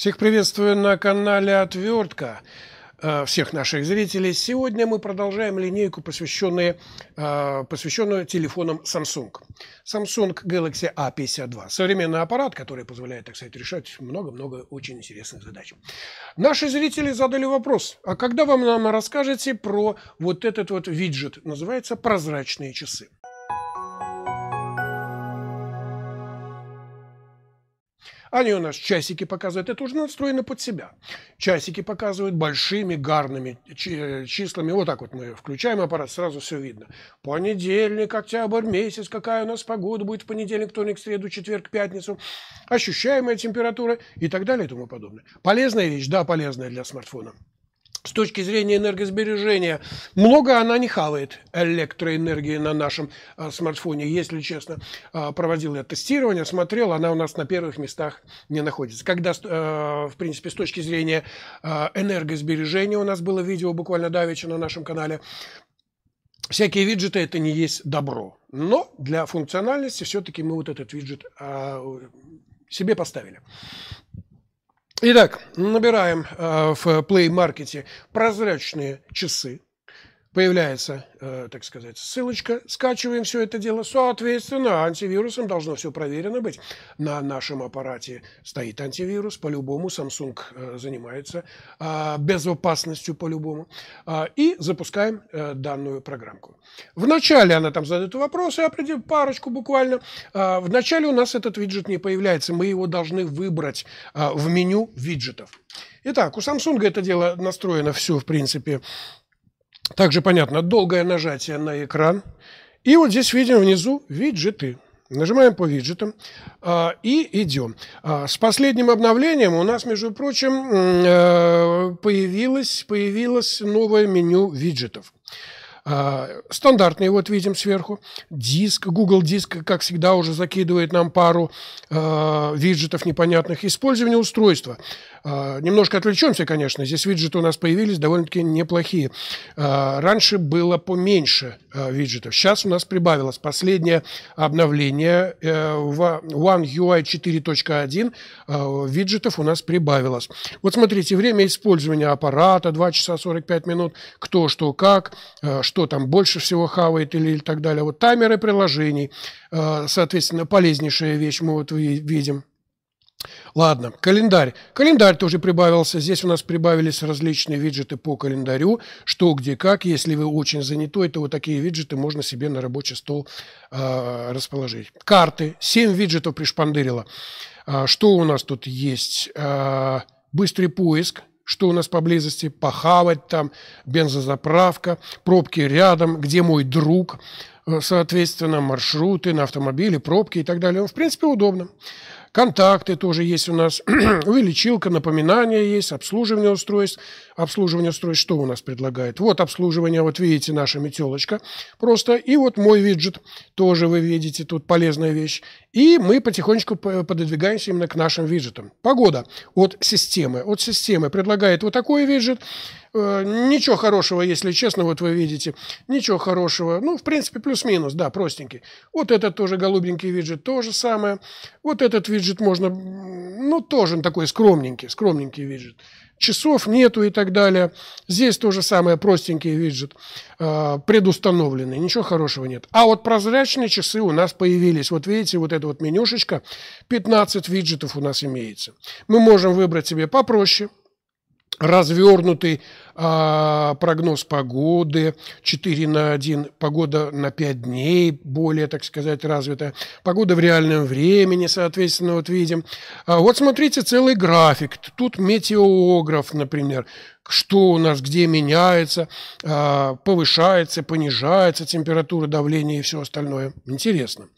Всех приветствую на канале Отвертка, э, всех наших зрителей. Сегодня мы продолжаем линейку, посвященную, э, посвященную телефонам Samsung. Samsung Galaxy A52. Современный аппарат, который позволяет, так сказать, решать много-много очень интересных задач. Наши зрители задали вопрос, а когда вам нам расскажете про вот этот вот виджет, называется «Прозрачные часы». Они у нас часики показывают. Это уже настроено под себя. Часики показывают большими гарными числами. Вот так вот мы включаем аппарат, сразу все видно. Понедельник, октябрь, месяц, какая у нас погода будет в понедельник, вторник, среду, четверг, пятницу. Ощущаемая температура и так далее и тому подобное. Полезная вещь? Да, полезная для смартфона с точки зрения энергосбережения, много она не хавает электроэнергии на нашем а, смартфоне, если честно. А, проводил я тестирование, смотрел, она у нас на первых местах не находится. Когда, а, в принципе, с точки зрения а, энергосбережения у нас было видео буквально давеча на нашем канале, всякие виджеты это не есть добро. Но для функциональности все-таки мы вот этот виджет а, себе поставили. Итак, набираем э, в Play Market прозрачные часы. Появляется, э, так сказать, ссылочка, скачиваем все это дело. Соответственно, антивирусом должно все проверено быть. На нашем аппарате стоит антивирус, по-любому Samsung э, занимается э, безопасностью по-любому. Э, и запускаем э, данную программку. Вначале она там задает вопросы, определю а парочку буквально. Э, вначале у нас этот виджет не появляется, мы его должны выбрать э, в меню виджетов. Итак, у Samsung это дело настроено все, в принципе, также понятно, долгое нажатие на экран. И вот здесь видим внизу виджеты. Нажимаем по виджетам э, и идем. Э, с последним обновлением у нас, между прочим, э, появилось, появилось новое меню виджетов. А, стандартный вот видим сверху. Диск, Google Диск, как всегда, уже закидывает нам пару э, виджетов непонятных. Использование устройства. Э, немножко отвлечемся, конечно. Здесь виджеты у нас появились довольно-таки неплохие. Э, раньше было поменьше э, виджетов. Сейчас у нас прибавилось последнее обновление э, One UI 4.1. Э, виджетов у нас прибавилось. Вот смотрите, время использования аппарата 2 часа 45 минут. Кто, что, как, э, что там больше всего хавает или, или так далее. Вот таймеры приложений, э, соответственно, полезнейшая вещь мы вот видим. Ладно, календарь. Календарь тоже прибавился. Здесь у нас прибавились различные виджеты по календарю. Что, где, как. Если вы очень занятой, то вот такие виджеты можно себе на рабочий стол э, расположить. Карты. Семь виджетов пришпандырило. А, что у нас тут есть? А, быстрый поиск что у нас поблизости, похавать там, бензозаправка, пробки рядом, где мой друг, Э, соответственно, маршруты на автомобиле, пробки и так далее. он В принципе, удобно. Контакты тоже есть у нас. Увеличилка, напоминания есть, обслуживание устройств. Обслуживание устройств что у нас предлагает? Вот обслуживание, вот видите, наша метелочка просто. И вот мой виджет тоже вы видите, тут полезная вещь. И мы потихонечку пододвигаемся именно к нашим виджетам. Погода от системы. От системы предлагает вот такой виджет. Э, ничего хорошего, если честно, вот вы видите. Ничего хорошего. Ну, в принципе, плюс-минус, да, простенький. Вот этот тоже голубенький виджет, то же самое. Вот этот виджет можно, ну, тоже он такой скромненький, скромненький виджет. Часов нету и так далее. Здесь тоже самое, простенький виджет, э, предустановленный, ничего хорошего нет. А вот прозрачные часы у нас появились. Вот видите, вот эта вот менюшечка, 15 виджетов у нас имеется. Мы можем выбрать себе попроще – развернутый а, прогноз погоды 4 на 1, погода на 5 дней более, так сказать, развитая погода в реальном времени, соответственно, вот видим. А вот смотрите целый график, тут метеограф, например, что у нас, где меняется, а, повышается, понижается температура, давление и все остальное. Интересно.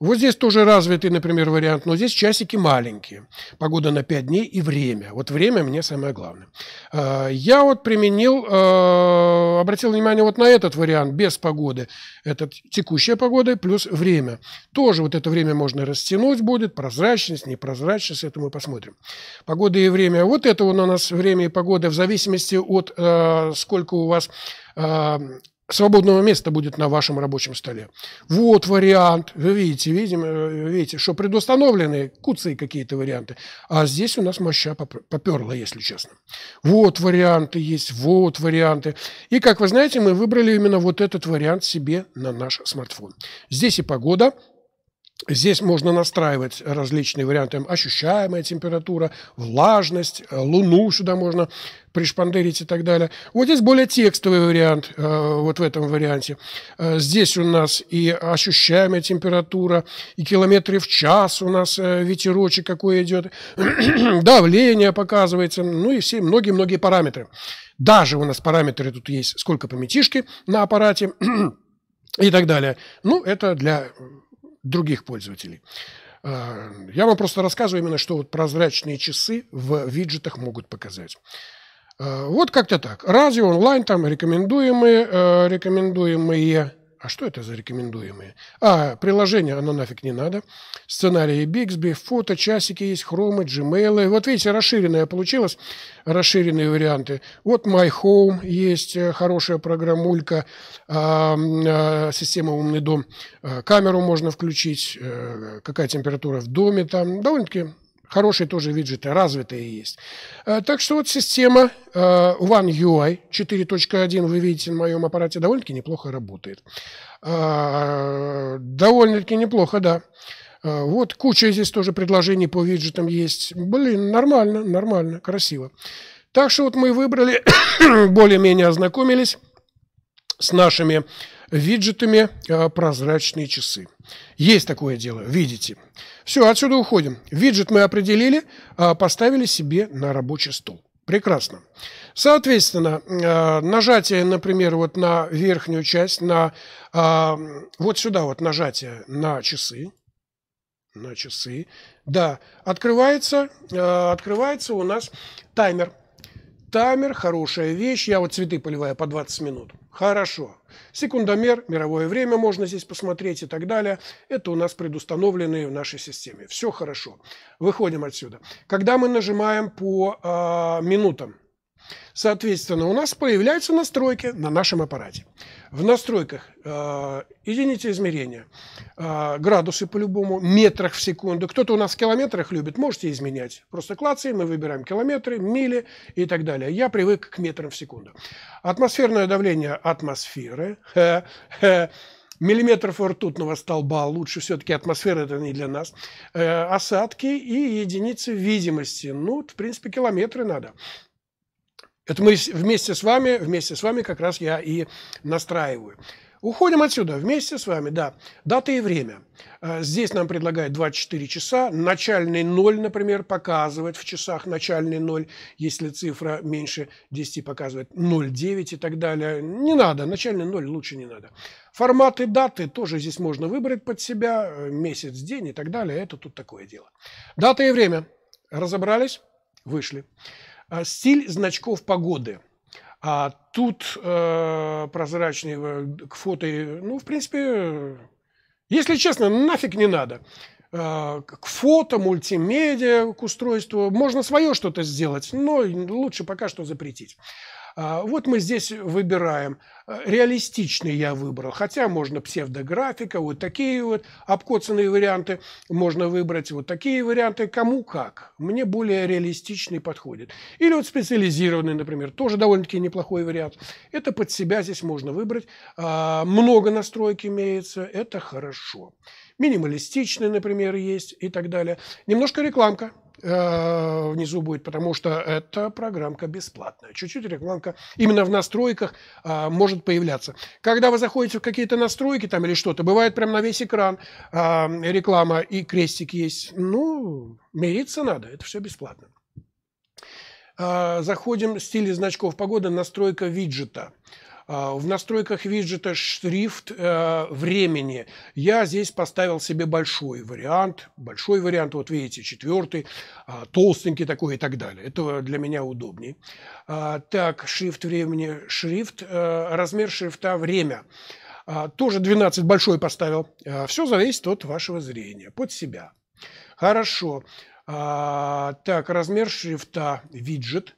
Вот здесь тоже развитый, например, вариант, но здесь часики маленькие. Погода на 5 дней и время. Вот время мне самое главное. А, я вот применил, а, обратил внимание вот на этот вариант без погоды. Это текущая погода плюс время. Тоже вот это время можно растянуть будет, прозрачность, непрозрачность, это мы посмотрим. Погода и время. Вот это у нас время и погода в зависимости от а, сколько у вас свободного места будет на вашем рабочем столе. Вот вариант. Вы видите, видим, э, видите, что предустановлены куцы какие-то варианты. А здесь у нас моща поперла, если честно. Вот варианты есть, вот варианты. И, как вы знаете, мы выбрали именно вот этот вариант себе на наш смартфон. Здесь и погода, Здесь можно настраивать различные варианты. Ощущаемая температура, влажность, э, луну сюда можно пришпандерить и так далее. Вот здесь более текстовый вариант, э, вот в этом варианте. Э, здесь у нас и ощущаемая температура, и километры в час у нас ветерочек какой идет, давление показывается, ну и все многие-многие параметры. Даже у нас параметры тут есть, сколько пометишки на аппарате и так далее. Ну, это для других пользователей. А, я вам просто рассказываю именно, что вот прозрачные часы в виджетах могут показать. А, вот как-то так. Радио, онлайн, там рекомендуемые, э, рекомендуемые а что это за рекомендуемые? А, приложение, оно нафиг не надо. Сценарии Bixby, фото, часики есть, хромы, Gmail. Вот видите, расширенное получилось, расширенные варианты. Вот My Home есть э, хорошая программулька, а, э, система «Умный дом». Э, камеру можно включить, какая температура в доме там. Довольно-таки Хорошие тоже виджеты, э, развитые есть. Э, так что вот система э, One UI 4.1, вы видите, на моем аппарате довольно-таки неплохо работает. Довольно-таки неплохо, да. Вот куча здесь тоже предложений по виджетам есть. Блин, нормально, нормально, красиво. Так что вот мы выбрали, более-менее ознакомились с нашими виджетами а, прозрачные часы. Есть такое дело, видите. Все, отсюда уходим. Виджет мы определили, а, поставили себе на рабочий стол. Прекрасно. Соответственно, а, нажатие, например, вот на верхнюю часть, на вот сюда вот нажатие на часы, на часы, да, открывается, открывается у нас таймер. Таймер – хорошая вещь. Я вот цветы поливаю по 20 минут. Хорошо. Секундомер, мировое время можно здесь посмотреть и так далее. Это у нас предустановленные в нашей системе. Все хорошо. Выходим отсюда. Когда мы нажимаем по э, минутам, Соответственно, у нас появляются настройки на нашем аппарате. В настройках э, единицы измерения, э, градусы по-любому, метрах в секунду. Кто-то у нас в километрах любит, можете изменять. Просто клацаем, мы выбираем километры, мили и так далее. Я привык к метрам в секунду. Атмосферное давление атмосферы. Хе -хе миллиметров ртутного столба, лучше все-таки атмосфера это не для нас, э, осадки и единицы видимости. Ну, в принципе, километры надо. Это мы вместе с вами, вместе с вами как раз я и настраиваю. Уходим отсюда вместе с вами, да. Дата и время. Э, здесь нам предлагают 24 часа. Начальный ноль, например, показывает в часах начальный ноль. Если цифра меньше 10, показывает 0,9 и так далее. Не надо, начальный ноль лучше не надо. Форматы даты тоже здесь можно выбрать под себя. Э, месяц, день и так далее. Это тут такое дело. Дата и время. Разобрались? Вышли. А, стиль значков погоды. А тут э, прозрачные э, к фото, ну, в принципе, если честно, нафиг не надо. Э, к фото, мультимедиа, к устройству. Можно свое что-то сделать, но лучше пока что запретить. А, вот мы здесь выбираем. Э, реалистичный я выбрал, хотя можно псевдографика, вот такие вот обкоцанные варианты можно выбрать, вот такие варианты, кому как. Мне более реалистичный подходит. Или вот специализированный, например, тоже довольно-таки неплохой вариант. Это под себя здесь можно выбрать. А, много настроек имеется, это хорошо. Минималистичный, например, есть и так далее. Немножко рекламка. Э, внизу будет, потому что эта программка бесплатная. Чуть-чуть рекламка именно в настройках э, может появляться. Когда вы заходите в какие-то настройки там или что-то, бывает прям на весь экран э, реклама и крестик есть. Ну, мириться надо, это все бесплатно. Э, заходим в стиле значков погоды, настройка виджета. А, в настройках виджета шрифт э, времени. Я здесь поставил себе большой вариант. Большой вариант, вот видите, четвертый, а, толстенький такой и так далее. Это для меня удобнее. А, так, шрифт времени, шрифт, э, размер шрифта время. Тоже 12 большой поставил. Все зависит от вашего зрения, под себя. Хорошо. Так, размер шрифта виджет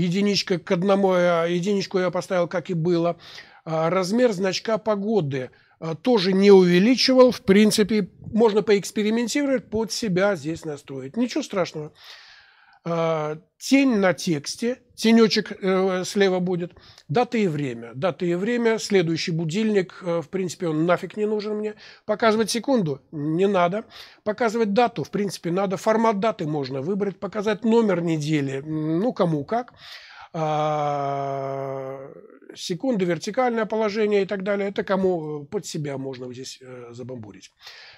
единичка к одному, э, единичку я поставил, как и было. А, размер значка погоды э, тоже не увеличивал. В принципе, можно поэкспериментировать, под себя здесь настроить. Ничего страшного. А, тень на тексте, тенечек э, слева будет, дата и время. Дата и время, следующий будильник, э, в принципе, он нафиг не нужен мне. Показывать секунду не надо. Показывать дату, в принципе, надо. Формат даты можно выбрать. Показать номер недели, ну, кому как. А, секунды, вертикальное положение и так далее. Это кому э, под себя можно здесь э, забамбурить.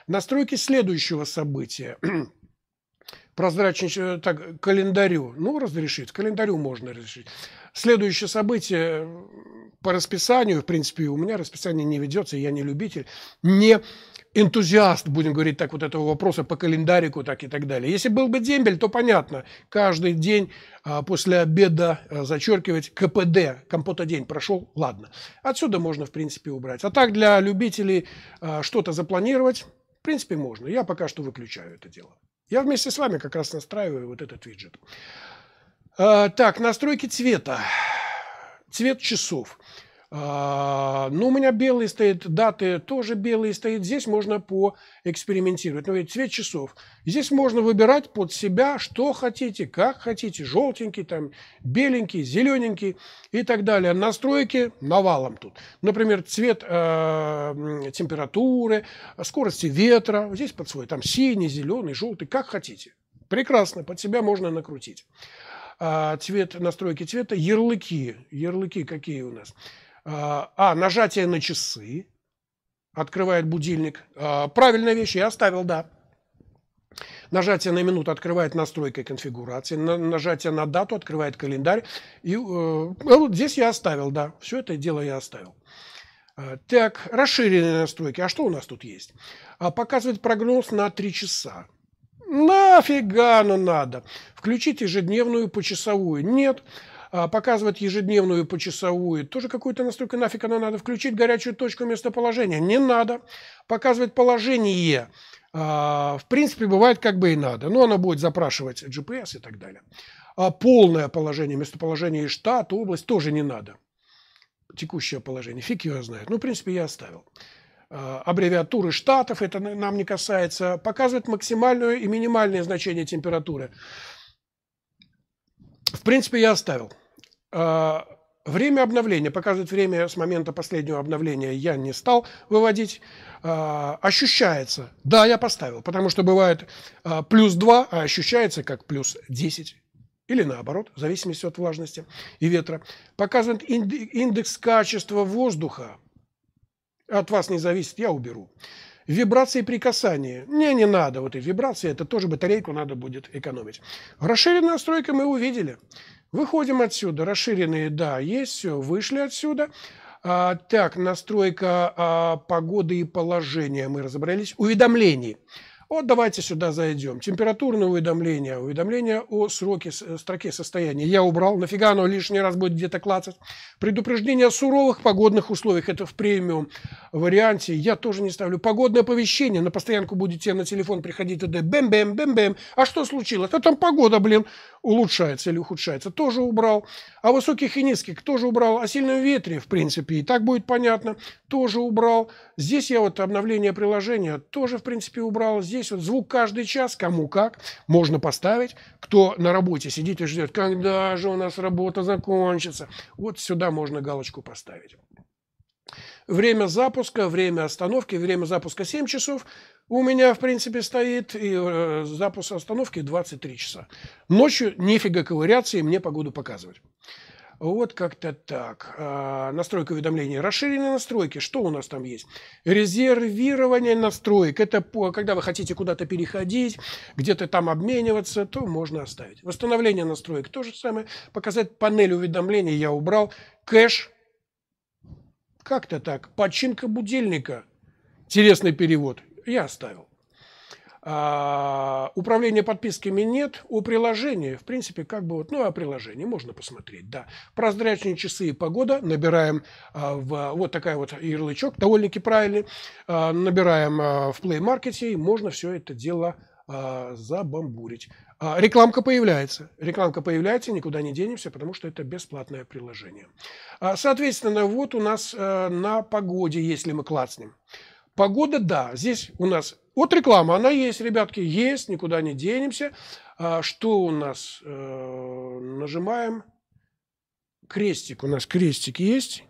Настройки следующего события – прозрачному так, календарю. Ну, разрешить. Календарю можно разрешить. Следующее событие по расписанию, в принципе, у меня расписание не ведется, я не любитель, не энтузиаст, будем говорить так, вот этого вопроса по календарику так и так далее. Если был бы дембель, то понятно, каждый день а, после обеда а, зачеркивать КПД, компота день прошел, ладно. Отсюда можно, в принципе, убрать. А так для любителей а, что-то запланировать, в принципе, можно. Я пока что выключаю это дело. Я вместе с вами как раз настраиваю вот этот виджет. А, так, настройки цвета. Цвет часов. А, ну, у меня белые стоят, даты тоже белые стоят. Здесь можно поэкспериментировать. Ну, ведь цвет часов. Здесь можно выбирать под себя, что хотите, как хотите. Желтенький, там, беленький, зелененький и так далее. Настройки навалом тут. Например, цвет э, температуры, скорости ветра. Здесь под свой, там, синий, зеленый, желтый, как хотите. Прекрасно, под себя можно накрутить. А, цвет, настройки цвета, ярлыки. Ярлыки какие у нас? А, а, нажатие на часы, открывает будильник. А, правильная вещь, я оставил, да. Нажатие на минуту открывает настройка конфигурации. нажатие на дату открывает календарь. И э, а вот здесь я оставил, да. Все это дело я оставил. А, так, расширенные настройки. А что у нас тут есть? А, показывает прогноз на 3 часа. Нафига оно надо? Включить ежедневную почасовую? Нет. А, показывает ежедневную, почасовую, тоже какую-то настройку, нафиг она надо включить, горячую точку местоположения, не надо. показывает положение, а, в принципе, бывает как бы и надо, но она будет запрашивать GPS и так далее. А полное положение, местоположение штат, область тоже не надо. Текущее положение, фиг ее знает. Ну, в принципе, я оставил а, аббревиатуры штатов, это нам не касается, показывает максимальное и минимальное значение температуры. В принципе, я оставил. А, время обновления, показывает время с момента последнего обновления, я не стал выводить. А, ощущается, да, я поставил, потому что бывает а, плюс 2, а ощущается как плюс 10. Или наоборот, в зависимости от влажности и ветра. Показывает индекс качества воздуха. От вас не зависит, я уберу. Вибрации при касании. Мне не надо вот и вибрации, это тоже батарейку надо будет экономить. Расширенная настройка мы увидели. Выходим отсюда, расширенные, да, есть, все, вышли отсюда. А, так, настройка а, погоды и положения мы разобрались. Уведомления. Вот давайте сюда зайдем. Температурное уведомление, уведомление о сроке, э, строке состояния. Я убрал, нафига оно лишний раз будет где-то клацать. Предупреждение о суровых погодных условиях, это в премиум варианте. Я тоже не ставлю. Погодное оповещение, на постоянку будете на телефон приходить, и бэм-бэм, бэм-бэм. А что случилось? А там погода, блин, улучшается или ухудшается. Тоже убрал. А высоких и низких тоже убрал. О сильном ветре, в принципе, и так будет понятно, тоже убрал. Здесь я вот обновление приложения тоже, в принципе, убрал. Здесь здесь вот звук каждый час, кому как, можно поставить. Кто на работе сидит и ждет, когда же у нас работа закончится. Вот сюда можно галочку поставить. Время запуска, время остановки, время запуска 7 часов. У меня, в принципе, стоит и э, запуск остановки 23 часа. Ночью нефига ковыряться и мне погоду показывать. Вот как-то так. А, настройка уведомлений. Расширенные настройки. Что у нас там есть? Резервирование настроек. Это по, когда вы хотите куда-то переходить, где-то там обмениваться, то можно оставить. Восстановление настроек. То же самое. Показать панель уведомлений я убрал. Кэш. Как-то так. Починка будильника. Интересный перевод. Я оставил. А, управления подписками нет. у приложения в принципе, как бы вот, ну, о приложении можно посмотреть, да. Прозрачные часы и погода набираем а, в вот такая вот ярлычок, довольно-таки правильный. А, набираем а, в Play Market, и можно все это дело а, забамбурить. А, рекламка появляется. Рекламка появляется, никуда не денемся, потому что это бесплатное приложение. А, соответственно, вот у нас на погоде, если мы клацнем. Погода, да, здесь у нас вот реклама, она есть, ребятки, есть, никуда не денемся. А, что у нас? Э, нажимаем. Крестик, у нас крестик есть.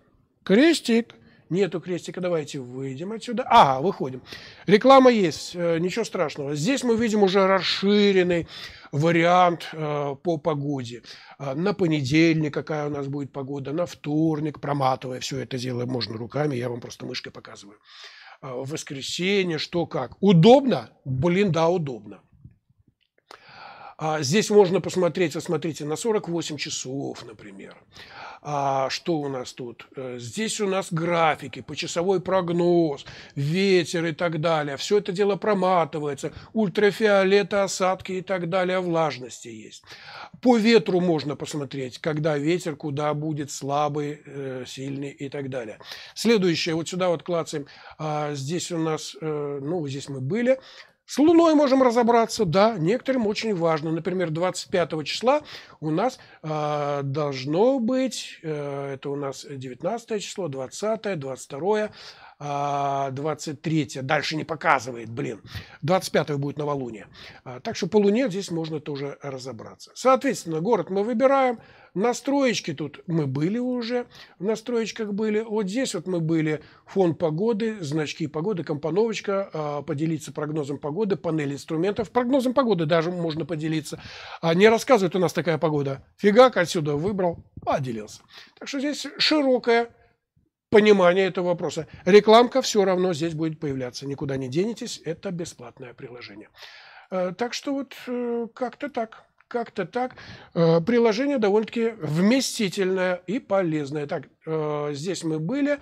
Крестик. Нету крестика, давайте выйдем отсюда. Ага, выходим. Реклама есть, э, ничего страшного. Здесь мы видим уже расширенный вариант э, по погоде. Э, на понедельник какая у нас будет погода, на вторник, проматывая все это дело можно руками, я вам просто мышкой показываю. А, воскресенье, что как. Удобно? Блин, да, удобно. А, здесь можно посмотреть, вот смотрите, на 48 часов, например. А, что у нас тут? Э, здесь у нас графики, почасовой прогноз, ветер и так далее. Все это дело проматывается. Ультрафиолеты, осадки и так далее, а влажности есть. По ветру можно посмотреть, когда ветер, куда будет слабый, э, сильный и так далее. Следующее, вот сюда вот клацаем. А, здесь у нас, э, ну, здесь мы были. С Луной можем разобраться, да, некоторым очень важно. Например, 25 числа у нас э, должно быть, э, это у нас 19 число, 20, 22, 23 а, дальше не показывает, блин. 25 будет новолуние. А, так что по Луне здесь можно тоже разобраться. Соответственно, город мы выбираем. Настроечки тут мы были уже, в настроечках были. Вот здесь вот мы были, фон погоды, значки погоды, компоновочка, а, поделиться прогнозом погоды, панель инструментов. Прогнозом погоды даже можно поделиться. Не рассказывает у нас такая погода. Фигак отсюда выбрал, поделился. Так что здесь широкая понимание этого вопроса. Рекламка все равно здесь будет появляться. Никуда не денетесь, это бесплатное приложение. Э, так что вот э, как-то так. Как-то так. Э, приложение довольно-таки вместительное и полезное. Так, здесь мы были.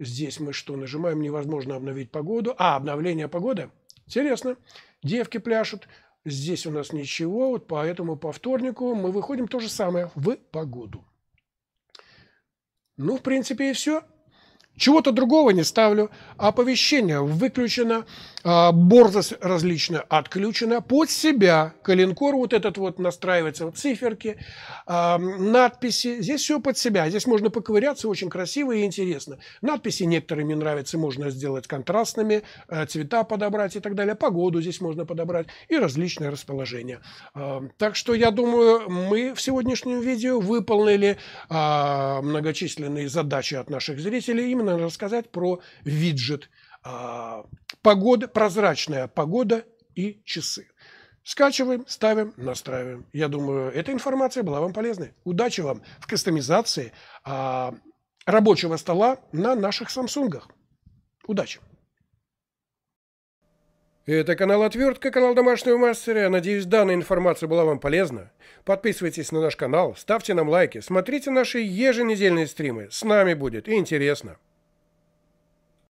Здесь мы что, нажимаем «Невозможно обновить погоду». А, обновление погоды. Интересно. Девки пляшут. Здесь у нас ничего, вот поэтому по вторнику мы выходим то же самое в погоду. Ну, в принципе, и все. Чего-то другого не ставлю. Оповещение выключено, а, борзость различная отключена. Под себя коленкор вот этот вот настраивается, вот циферки, а, надписи. Здесь все под себя. Здесь можно поковыряться, очень красиво и интересно. Надписи некоторые мне нравятся, можно сделать контрастными, а, цвета подобрать и так далее. Погоду здесь можно подобрать и различные расположения. Так что я думаю, мы в сегодняшнем видео выполнили многочисленные задачи от наших зрителей именно наверное, рассказать про виджет. А, погода, прозрачная погода и часы. Скачиваем, ставим, настраиваем. Я думаю, эта информация была вам полезной. Удачи вам в кастомизации а, рабочего стола на наших Самсунгах. Удачи! Это канал Отвертка, канал Домашнего Мастера. Надеюсь, данная информация была вам полезна. Подписывайтесь на наш канал, ставьте нам лайки, смотрите наши еженедельные стримы. С нами будет интересно.